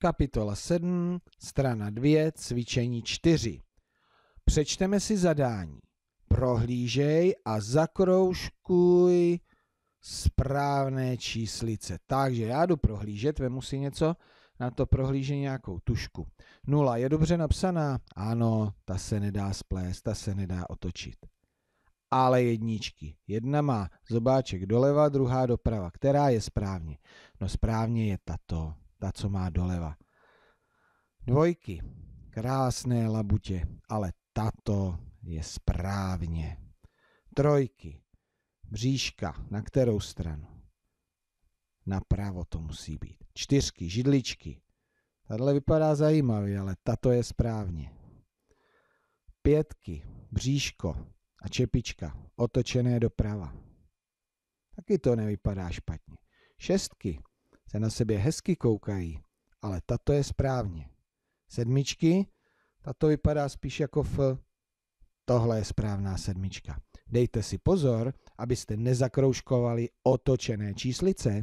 kapitola 7, strana 2, cvičení 4. Přečteme si zadání. Prohlížej a zakroužkuj správné číslice. Takže já jdu prohlížet, vemu si něco, na to prohlíží nějakou tušku. Nula je dobře napsaná? Ano, ta se nedá splést, ta se nedá otočit. Ale jedničky. Jedna má zobáček doleva, druhá doprava. Která je správně? No správně je tato ta, co má doleva. Dvojky, krásné labutě, ale tato je správně. Trojky, bříška, na kterou stranu? Napravo to musí být. Čtyřky, židličky. Tahle vypadá zajímavě, ale tato je správně. Pětky, bříško a čepička, otočené doprava. Taky to nevypadá špatně. Šestky, se na sebe hezky koukají, ale tato je správně. Sedmičky, tato vypadá spíš jako F. Tohle je správná sedmička. Dejte si pozor, abyste nezakrouškovali otočené číslice,